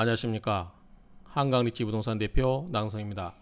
안녕하십니까 한강리치 부동산 대표 나성입니다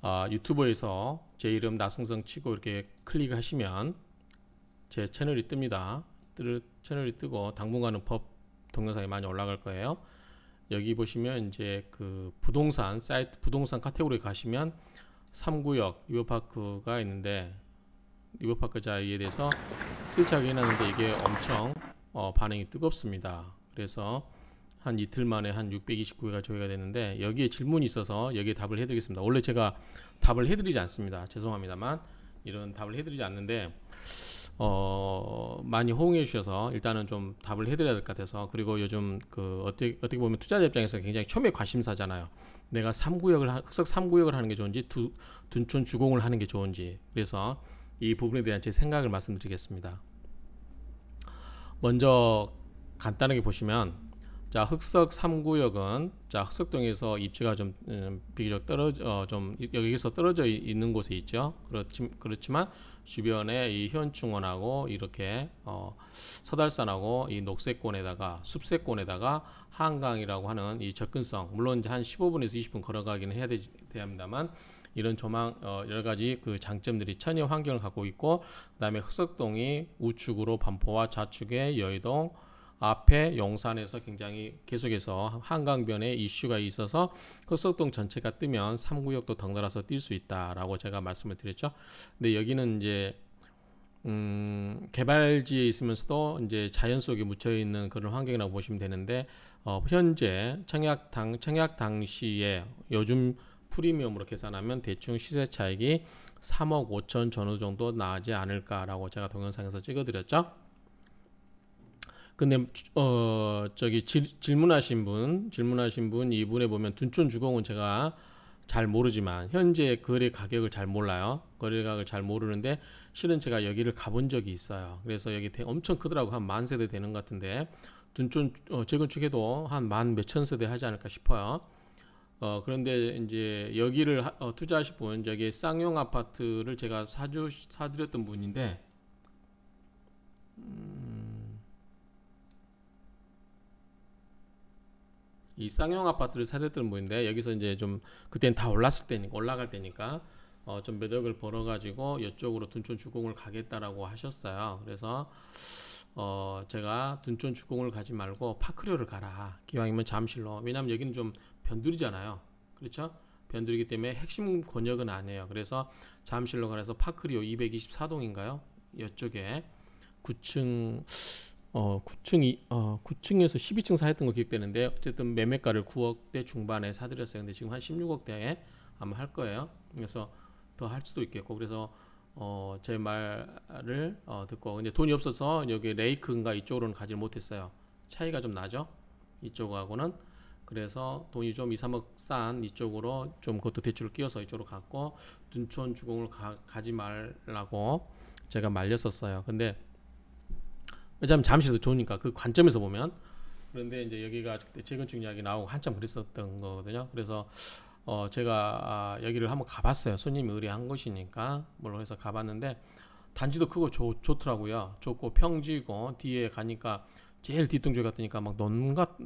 아, 유튜브에서 제 이름 나승성 치고 이렇게 클릭하시면 제 채널이 뜹니다 채널이 뜨고 당분간은 법 동영상이 많이 올라갈 거예요 여기 보시면 이제 그 부동산 사이트 부동산 카테고리 가시면 3구역 리버파크가 있는데 리버파크 자에 대해서 실착 해놨는데 이게 엄청 어, 반응이 뜨겁습니다 그래서 한 이틀 만에 한 629회가 조회가 되는데 여기에 질문이 있어서 여기에 답을 해드리겠습니다. 원래 제가 답을 해드리지 않습니다. 죄송합니다만 이런 답을 해드리지 않는데 어, 많이 호응해 주셔서 일단은 좀 답을 해드려야 될 것 같아서 그리고 요즘 그 어떻게, 어떻게 보면 투자자 입장에서 굉장히 처음에 관심사잖아요. 내가 3구역을 흑석 3구역을 하는 게 좋은지 두, 둔촌 주공을 하는 게 좋은지 그래서 이 부분에 대한 제 생각을 말씀드리겠습니다. 먼저 간단하게 보시면 자 흑석 3구역은 자 흑석동에서 입지가 좀 음, 비교적 떨어져 어, 좀 여기서 떨어져 있는 곳에 있죠. 그렇지, 그렇지만 주변에 이 현충원하고 이렇게 어, 서달산하고 이 녹색권에다가 숲세권에다가 한강이라고 하는 이 접근성 물론 이제 한 15분에서 20분 걸어가기는 해야 되지, 합니다만 이런 조망 어, 여러 가지 그 장점들이 천여 환경을 갖고 있고 그다음에 흑석동이 우측으로 반포와 좌측에 여의동 앞에 용산에서 굉장히 계속해서 한강변에 이슈가 있어서 흑석동 그 전체가 뜨면 3구역도 덩달아서 뛸 수 있다라고 제가 말씀을 드렸죠. 근데 여기는 이제 음, 개발지에 있으면서도 이제 자연 속에 묻혀 있는 그런 환경이라고 보시면 되는데 어, 현재 청약당 청약 당시에 요즘 프리미엄으로 계산하면 대충 시세 차익이 3억 5천 전후 정도 나지 않을까라고 제가 동영상에서 찍어드렸죠. 근데 어 저기 질, 질문하신 분 질문하신 분 이분에 보면 둔촌 주공은 제가 잘 모르지만 현재 거래 가격을 잘 몰라요. 거래 가격을 잘 모르는데 실은 제가 여기를 가본 적이 있어요. 그래서 여기 엄청 크더라고 한만 세대 되는 것 같은데 둔촌 어, 재건축해도 한 만 몇천 세대 하지 않을까 싶어요. 어 그런데 이제 여기를 하, 어, 투자하실 분 저기 쌍용 아파트를 제가 사주 사드렸던 분인데 음, 이 쌍용 아파트를 사셨던 분인데 여기서 이제 좀 그때는 다 올랐을 때니까 올라갈 때니까 어, 좀매 억을 벌어가지고 이쪽으로 둔촌 주공을 가겠다라고 하셨어요. 그래서 어, 제가 둔촌 주공을 가지 말고 파크료를 가라. 기왕이면 잠실로. 왜냐면 여기는 좀 변두리잖아요. 그렇죠? 변두리기 때문에 핵심 권역은 아니에요. 그래서 잠실로 가서 파크리오 224동인가요? 이쪽에 9층 어 9층이 어 9층에서 12층 사했던 거 기억되는데 어쨌든 매매가를 9억대 중반에 사드렸어요. 근데 지금 한 16억대에 아마 할 거예요. 그래서 더 할 수도 있겠고 그래서 어제 말을 어 듣고 근데 돈이 없어서 여기 레이크인가 이쪽으로는 가지 못했어요. 차이가 좀 나죠. 이쪽하고는 그래서 돈이 좀 2, 3억 싼 이쪽으로 좀 그것도 대출을 끼워서 이쪽으로 갔고 눈촌 주공을 가, 가지 말라고 제가 말렸었어요. 근데 왜냐면 잠실도 좋으니까 그 관점에서 보면 그런데 이제 여기가 재건축 이야기 나오고 한참 그랬었던 거거든요. 그래서 어 제가 아, 여기를 한번 가봤어요. 손님이 의뢰한 것이니까 물론 해서 가봤는데 단지도 크고 좋, 좋더라고요. 좋고 평지고 뒤에 가니까 제일 뒤통수 같으니까 막 논밭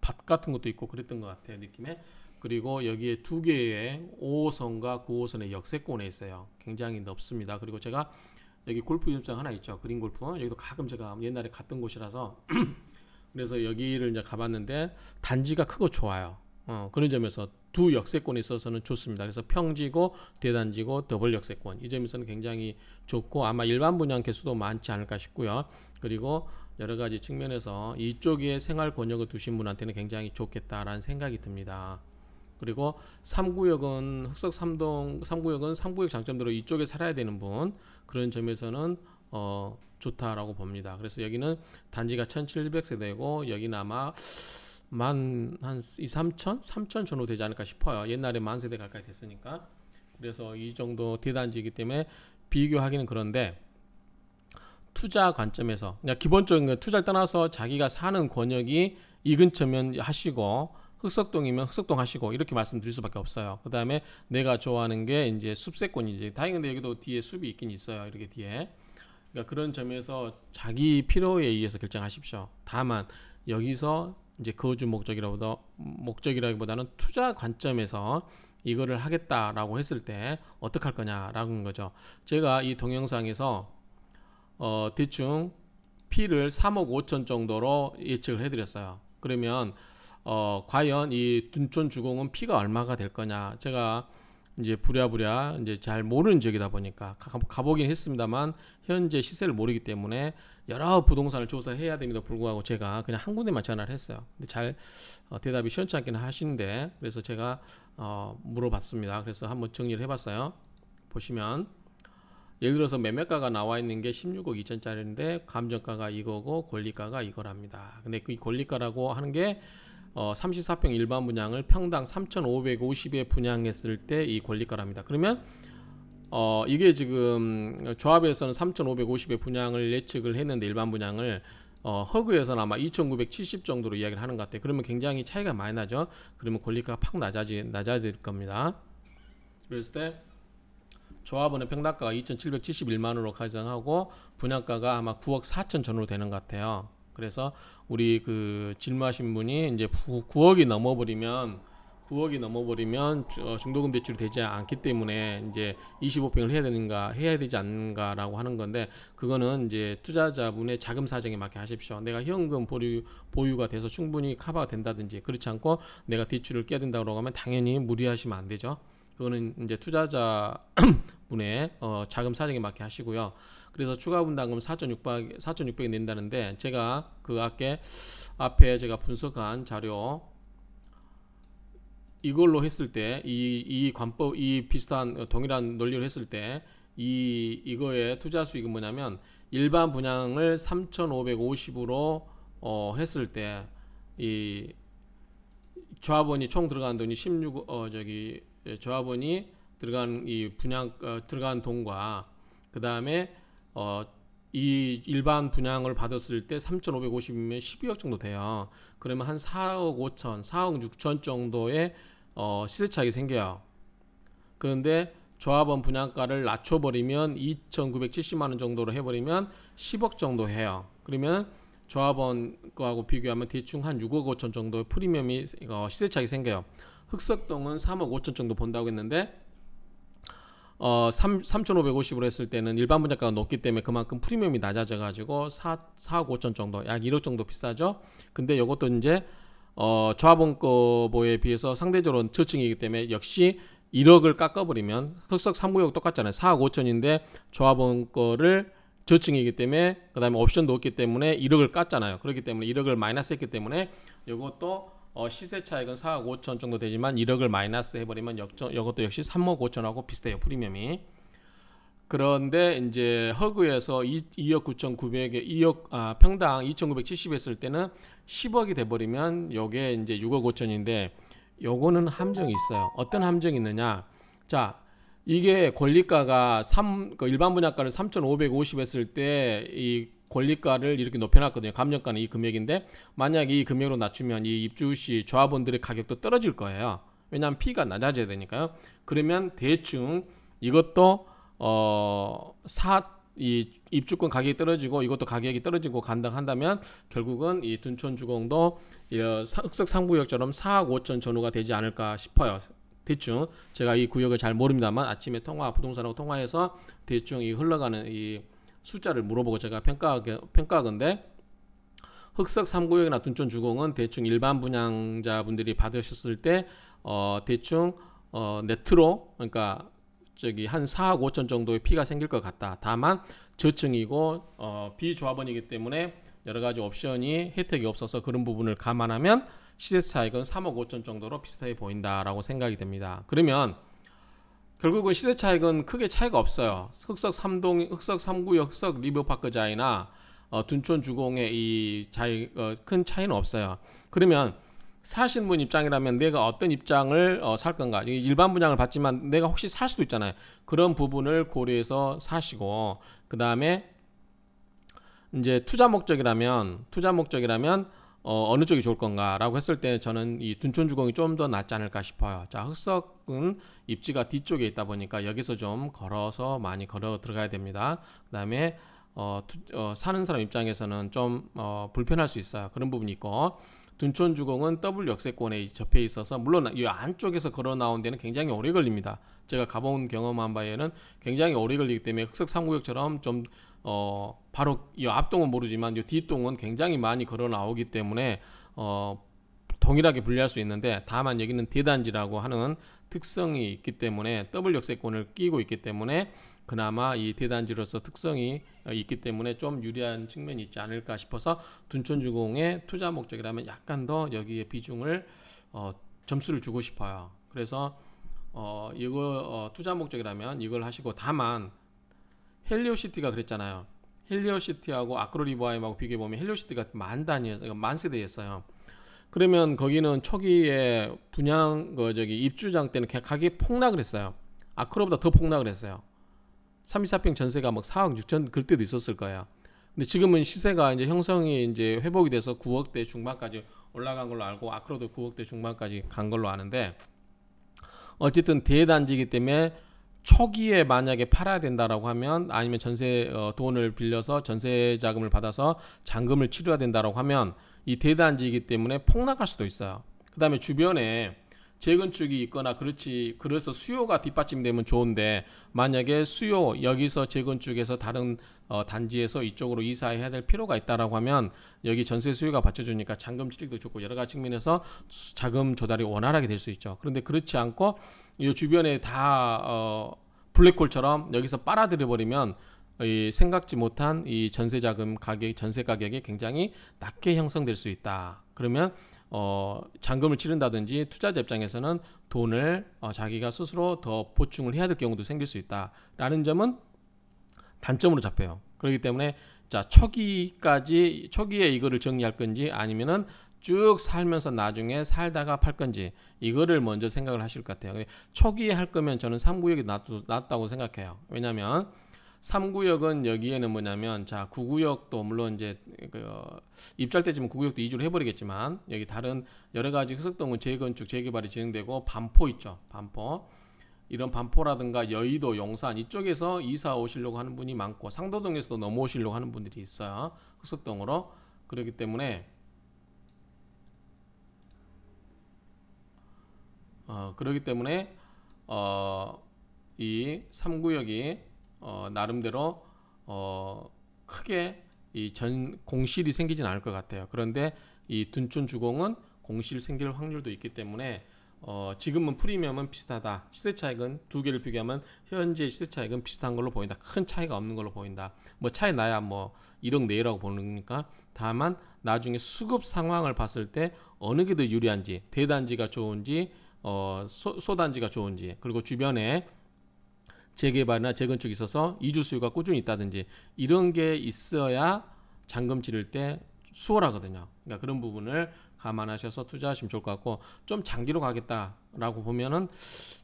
밭 같은 것도 있고 그랬던 것 같아요 느낌에 그리고 여기에 두 개의 5호선과 9호선의 역세권에 있어요 굉장히 넓습니다 그리고 제가 여기 골프 연습장 하나 있죠. 그린 골프. 여기도 가끔 제가 옛날에 갔던 곳이라서 그래서 여기를 이제 가봤는데 단지가 크고 좋아요. 어, 그런 점에서 두 역세권에 있어서는 좋습니다. 그래서 평지고 대단지고 더블 역세권 이 점에서는 굉장히 좋고 아마 일반 분양 개수도 많지 않을까 싶고요. 그리고 여러 가지 측면에서 이쪽에 생활 권역을 두신 분한테는 굉장히 좋겠다라는 생각이 듭니다. 그리고 3구역은 흑석 3동 3구역은 3구역 장점대로 이쪽에 살아야 되는 분 그런 점에서는 어, 좋다라고 봅니다. 그래서 여기는 단지가 1700세대고 여기는 아마 만한 2, 3천? 3천 정도 되지 않을까 싶어요. 옛날에 만 세대 가까이 됐으니까. 그래서 이 정도 대단지이기 때문에 비교하기는 그런데 투자 관점에서 그냥 기본적인 건 투자를 떠나서 자기가 사는 권역이 이 근처면 하시고 흑석동이면 흑석동 하시고 이렇게 말씀드릴 수밖에 없어요. 그 다음에 내가 좋아하는 게 이제 숲세권이지. 다행인데 여기도 뒤에 숲이 있긴 있어요. 이렇게 뒤에. 그러니까 그런 점에서 자기 필요에 의해서 결정하십시오. 다만 여기서 이제 거주 목적이라보다 목적이라기보다는 투자 관점에서 이거를 하겠다라고 했을 때 어떻게 할 거냐라는 거죠. 제가 이 동영상에서 어 대충 P를 3억 5천 정도로 예측을 해드렸어요. 그러면 어, 과연 이 둔촌 주공은 피가 얼마가 될 거냐. 제가 이제 부랴부랴 이제 잘 모르는 지역이다 보니까 가보긴 했습니다만 현재 시세를 모르기 때문에 여러 부동산을 조사해야 됩니다. 불구하고 제가 그냥 한 군데만 전화를 했어요. 근데 잘 어, 대답이 시원치 않기는 하시는데 그래서 제가 어, 물어봤습니다. 그래서 한번 정리를 해봤어요. 보시면 예를 들어서 매매가가 나와 있는 게 16억 2천짜리인데 감정가가 이거고 권리가가 이거랍니다. 근데 그 권리가라고 하는 게 어, 34평 일반 분양을 평당 3,550에 분양했을 때 이 권리가랍니다. 그러면 어, 이게 지금 조합에서는 3,550에 분양을 예측을 했는데 일반 분양을 어, 허그에서는 아마 2,970 정도로 이야기를 하는 것 같아요. 그러면 굉장히 차이가 많이 나죠. 그러면 권리가팍 낮아지 낮아질 겁니다. 그랬을 때 조합원의 평당가가 2,771만 원으로 가정하고 분양가가 아마 9억 4천 전후로 되는 것 같아요. 그래서 우리 그 질문하신 분이 이제 9억이 넘어버리면 9억이 넘어버리면 어, 중도금 대출이 되지 않기 때문에 이제 25평을 해야 되는가 해야 되지 않는가라고 하는 건데 그거는 이제 투자자분의 자금 사정에 맞게 하십시오. 내가 현금 보유 보유가 돼서 충분히 커버가 된다든지 그렇지 않고 내가 대출을 깨야 된다고 하면 당연히 무리하시면 안 되죠. 그거는 이제 투자자 분의 어, 자금 사정에 맞게 하시고요. 그래서 추가 분담금 4,600 4,600이 낸다는데 제가 그 앞에 앞에 제가 분석한 자료 이걸로 했을 때 이 이 관법 이 비슷한 동일한 논리를 했을 때 이 이거의 투자 수익은 뭐냐면 일반 분양을 3,550으로 어 했을 때 이 조합원이 총 들어간 돈이 16어 저기 예, 조합원이 들어간 이 분양 어, 들어간 돈과 그 다음에 어, 이 일반 분양을 받았을 때 3,550이면 12억 정도 돼요. 그러면 한 4억 5천, 4억 6천 정도의 어, 시세차익이 생겨요. 그런데 조합원 분양가를 낮춰버리면 2,970만 원 정도로 해버리면 10억 정도 해요. 그러면 조합원 거하고 비교하면 대충 한 6억 5천 정도의 프리미엄이 어, 시세차익이 생겨요. 흑석동은 3억 5천 정도 본다고 했는데 어, 3, 5 5 0으로 했을 때는 일반 분양가가 높기 때문에 그만큼 프리미엄이 낮아져 가지고 4, 4억 5천 정도, 약 1억 정도 비싸죠. 근데 이것도 이제 어, 조합원거보에 비해서 상대적으로 저층이기 때문에 역시 1억을 깎아버리면 흑석 3구역 똑같잖아요. 4억 5천인데 조합원거를 저층이기 때문에 그 다음에 옵션도 없기 때문에 1억을 깠잖아요. 그렇기 때문에 1억을 마이너스 했기 때문에 이것도 어, 시세 차익은 4억 5천 정도 되지만 1억을 마이너스 해버리면 역전, 이것도 역시 3억 5천하고 비슷해요. 프리미엄이. 그런데 이제 허그에서 2, 2억 9천9백에 2억 아, 평당 2,970 했을 때는 10억이 돼버리면 요게 이제 6억 5천인데 요거는 함정이 있어요. 어떤 함정이 있느냐? 자, 이게 권리가가 3, 그 일반 분양가를 3,550 했을 때이 권리가를 이렇게 높여놨거든요. 감정가는 이 금액인데 만약 이 금액으로 낮추면 이 입주 시 조합원들의 가격도 떨어질 거예요. 왜냐하면 피가 낮아져야 되니까요. 그러면 대충 이것도 어, 4, 이 입주권 가격이 떨어지고 이것도 가격이 떨어지고 간다한다면 결국은 이 둔촌 주공도 어, 흑석 상부역처럼 4억 5천 전후가 되지 않을까 싶어요. 대충 제가 이 구역을 잘 모릅니다만 아침에 통화 부동산하고 통화해서 대충 이 흘러가는 이 숫자를 물어보고 제가 평가하게, 평가하건데 흑석 삼구역이나 둔촌 주공은 대충 일반 분양자분들이 받으셨을 때 어, 대충 어, 네트로 그러니까 저기 한 4억 5천 정도의 피가 생길 것 같다. 다만 저층이고 어, 비조합원이기 때문에 여러 가지 옵션이 혜택이 없어서 그런 부분을 감안하면 시세 차익은 3억 5천 정도로 비슷하게 보인다라고 생각이 됩니다. 그러면 결국은 시세 차익은 크게 차이가 없어요. 흑석 삼동 흑석 삼구역, 흑석 리버파크 자이나 어, 둔촌 주공의 이 차이 어, 큰 차이는 없어요. 그러면 사신 분 입장이라면 내가 어떤 입장을 어, 살 건가? 일반 분양을 받지만 내가 혹시 살 수도 있잖아요. 그런 부분을 고려해서 사시고 그 다음에 이제 투자 목적이라면 투자 목적이라면 어, 어느 쪽이 좋을 건가라고 했을 때 저는 이 둔촌 주공이 좀 더 낫지 않을까 싶어요. 자, 흑석은 입지가 뒤쪽에 있다 보니까 여기서 좀 걸어서 많이 걸어 들어가야 됩니다. 그다음에 어, 투, 어 사는 사람 입장에서는 좀 어, 불편할 수 있어요. 그런 부분이 있고 둔촌 주공은 더블 역세권에 접해 있어서 물론 이 안쪽에서 걸어 나온 데는 굉장히 오래 걸립니다. 제가 가본 경험한 바에는 굉장히 오래 걸리기 때문에 흑석 상구역처럼좀 어 바로 이 앞동은 모르지만 이 뒷동은 굉장히 많이 걸어 나오기 때문에 어 동일하게 분리할 수 있는데 다만 여기는 대단지라고 하는 특성이 있기 때문에 더블 역세권을 끼고 있기 때문에 그나마 이 대단지로서 특성이 있기 때문에 좀 유리한 측면이 있지 않을까 싶어서 둔촌주공의 투자 목적이라면 약간 더 여기에 비중을 어, 점수를 주고 싶어요. 그래서 어, 이거 어, 투자 목적이라면 이걸 하시고 다만 헬리오시티가 그랬잖아요. 헬리오시티하고 아크로리바임하고 비교해보면 헬리오시티가 만 단위였어요. 그러니까 만 세대였어요. 그러면 거기는 초기에 분양 그 저기 입주장 때는 그냥 가격이 폭락을 했어요. 아크로보다 더 폭락을 했어요. 34평 전세가 막 4억 6천 그 때도 있었을 거예요. 근데 지금은 시세가 이제 형성이 이제 회복이 돼서 9억대 중반까지 올라간 걸로 알고 아크로도 9억대 중반까지 간 걸로 아는데 어쨌든 대단지이기 때문에 초기에 만약에 팔아야 된다라고 하면 아니면 전세 어, 돈을 빌려서 전세 자금을 받아서 잔금을 치료해야 된다라고 하면 이 대단지이기 때문에 폭락할 수도 있어요. 그다음에 주변에 재건축이 있거나 그렇지 그래서 수요가 뒷받침되면 좋은데 만약에 수요 여기서 재건축에서 다른 어, 단지에서 이쪽으로 이사해야 될 필요가 있다라고 하면 여기 전세 수요가 받쳐주니까 잔금 취득도 좋고 여러 가지 측면에서 자금 조달이 원활하게 될 수 있죠. 그런데 그렇지 않고 이 주변에 다 어, 블랙홀처럼 여기서 빨아들여 버리면 이 생각지 못한 이 전세 자금 가격, 전세 가격이 굉장히 낮게 형성될 수 있다. 그러면 어, 잔금을 치른다든지 투자자 입장에서는 돈을 어, 자기가 스스로 더 보충을 해야 될 경우도 생길 수 있다라는 점은 단점으로 잡혀요. 그렇기 때문에 자 초기까지 초기에 이거를 정리할 건지 아니면은 쭉 살면서 나중에 살다가 팔 건지 이거를 먼저 생각을 하실 것 같아요. 초기에 할 거면 저는 3구역이 낫, 다고 생각해요. 왜냐하면 3구역은 여기에는 뭐냐면 자 9구역도 물론 이제 그 어, 입찰 때쯤 9구역도 이주를 해버리겠지만 여기 다른 여러 가지 흑석동은 재건축 재개발이 진행되고 반포 있죠 반포 이런 반포라든가 여의도 용산 이쪽에서 이사 오시려고 하는 분이 많고 상도동에서도 넘어오시려고 하는 분들이 있어요 흑석동으로 그렇기 때문에 어, 그러기 때문에 어, 이 3구역이 어, 나름대로 어, 크게 이 전 공실이 생기진 않을 것 같아요. 그런데 이 둔촌 주공은 공실 생길 확률도 있기 때문에 어, 지금은 프리미엄은 비슷하다. 시세 차익은 두 개를 비교하면 현재 시세 차익은 비슷한 걸로 보인다. 큰 차이가 없는 걸로 보인다. 뭐 차이 나야 뭐 1억 내라고 보니까 다만 나중에 수급 상황을 봤을 때 어느 게 더 유리한지 대단지가 좋은지 어, 소, 소단지가 좋은지 그리고 주변에 재개발이나 재건축이 있어서 이주 수요가 꾸준히 있다든지 이런 게 있어야 잔금 치를 때 수월하거든요. 그러니까 그런 부분을 감안하셔서 투자하시면 좋을 것 같고 좀 장기로 가겠다라고 보면은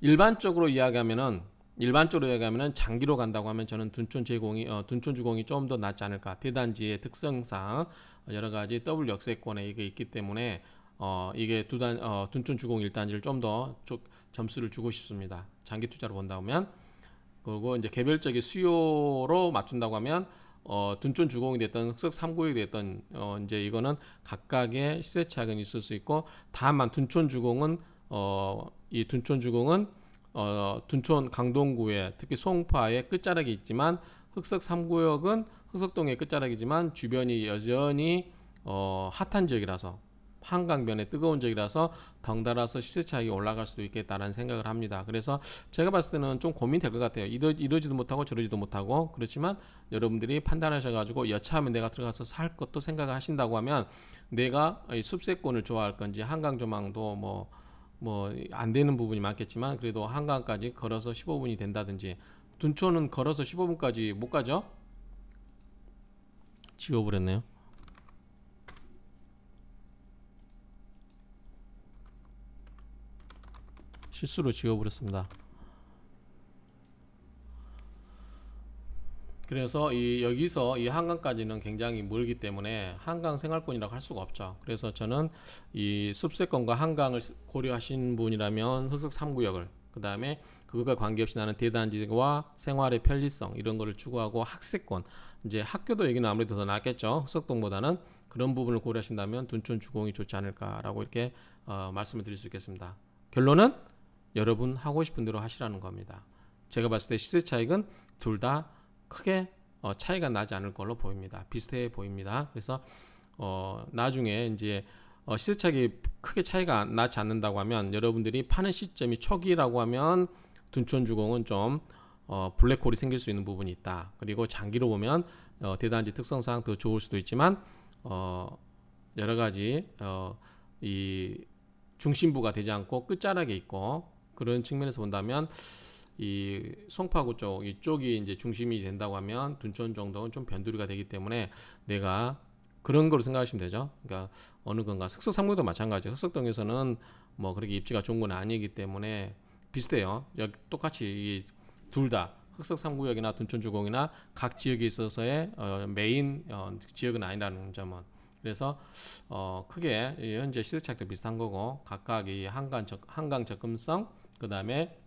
일반적으로 이야기하면은 일반적으로 이야기하면은 장기로 간다고 하면 저는 둔촌 제공이 어, 둔촌 주공이 좀 더 낫지 않을까 대단지의 특성상 여러 가지 더블 역세권에 이게 있기 때문에 어, 이게 두 단, 어, 둔촌 주공 1단지를 좀 더 점수를 주고 싶습니다. 장기 투자로 본다면. 그리고 이제 개별적인 수요로 맞춘다고 하면, 어, 둔촌 주공이 됐던 흑석 3구역이 됐던, 어, 이제 이거는 각각의 시세 차익은 있을 수 있고, 다만 둔촌 주공은, 어, 이 둔촌 주공은, 어, 둔촌 강동구에 특히 송파에 끝자락이 있지만, 흑석 3구역은 흑석동의 끝자락이지만 주변이 여전히 어, 핫한 지역이라서 한강변에 뜨거운 적이라서 덩달아서 시세 차익이 올라갈 수도 있겠다라는 생각을 합니다. 그래서 제가 봤을 때는 좀 고민될 것 같아요. 이러, 이러지도 못하고 저러지도 못하고 그렇지만 여러분들이 판단하셔가지고 여차하면 내가 들어가서 살 것도 생각을 하신다고 하면 내가 숲세권을 좋아할 건지 한강 조망도 뭐 뭐 안 되는 부분이 많겠지만 그래도 한강까지 걸어서 15분이 된다든지 둔촌은 걸어서 15분까지 못 가죠? 지워버렸네요. 실수로 지워버렸습니다 그래서 이 여기서 이 한강까지는 굉장히 멀기 때문에 한강 생활권이라고 할 수가 없죠. 그래서 저는 이 숲세권과 한강을 고려하신 분이라면 흑석 3구역을 그 다음에 그것과 관계없이 나는 대단지와 생활의 편리성 이런 거를 추구하고 학세권 이제 학교도 여기는 아무래도 더 낫겠죠. 흑석동보다는 그런 부분을 고려하신다면 둔촌 주공이 좋지 않을까라고 이렇게 어, 말씀을 드릴 수 있겠습니다. 결론은 여러분 하고 싶은 대로 하시라는 겁니다. 제가 봤을 때 시세 차익은 둘 다 크게 어, 차이가 나지 않을 걸로 보입니다. 비슷해 보입니다. 그래서 어, 나중에 이제 어, 시세 차익이 크게 차이가 나지 않는다고 하면 여러분들이 파는 시점이 초기라고 하면 둔촌 주공은 좀 어, 블랙홀이 생길 수 있는 부분이 있다. 그리고 장기로 보면 어, 대단지 특성상 더 좋을 수도 있지만 어, 여러 가지 어, 이 중심부가 되지 않고 끝자락에 있고 그런 측면에서 본다면 이 송파구 쪽 이쪽이 이제 중심이 된다고 하면 둔촌 정도는 좀 변두리가 되기 때문에 내가 그런 걸로 생각하시면 되죠. 그러니까 어느 건가 흑석 삼구도 마찬가지. 흑석동에서는 뭐 그렇게 입지가 좋은 건 아니기 때문에 비슷해요. 여기 똑같이 둘 다 흑석 삼구역이나 둔촌주공이나 각 지역에 있어서의 어, 메인 어, 지역은 아니라는 점은 뭐. 그래서 어, 크게 현재 시세차익도 비슷한 거고 각각 이 한강 적, 한강 접근성 그 다음에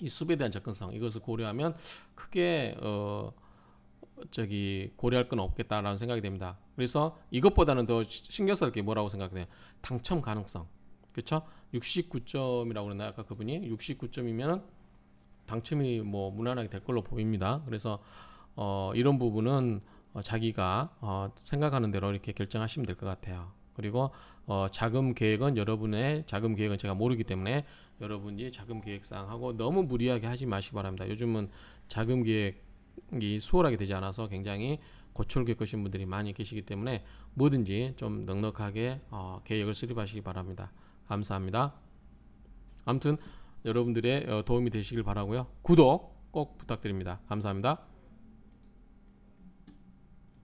이 숲에 대한 접근성 이것을 고려하면 크게 어 저기 고려할 건 없겠다라는 생각이 됩니다. 그래서 이것보다는 더 신경 쓸게 뭐라고 생각돼요? 당첨 가능성. 그렇죠? 69점이라고 그랬나 아까 그분이 69점이면 당첨이 뭐 무난하게 될 걸로 보입니다. 그래서 어 이런 부분은 어 자기가 어 생각하는 대로 이렇게 결정하시면 될 것 같아요. 그리고 어, 자금 계획은 여러분의 자금 계획은 제가 모르기 때문에 여러분이 자금 계획상하고 너무 무리하게 하지 마시기 바랍니다. 요즘은 자금 계획이 수월하게 되지 않아서 굉장히 고초를 겪으신 분들이 많이 계시기 때문에 뭐든지 좀 넉넉하게 어, 계획을 수립하시기 바랍니다. 감사합니다. 아무튼 여러분들의 어, 도움이 되시길 바라고요. 구독 꼭 부탁드립니다. 감사합니다.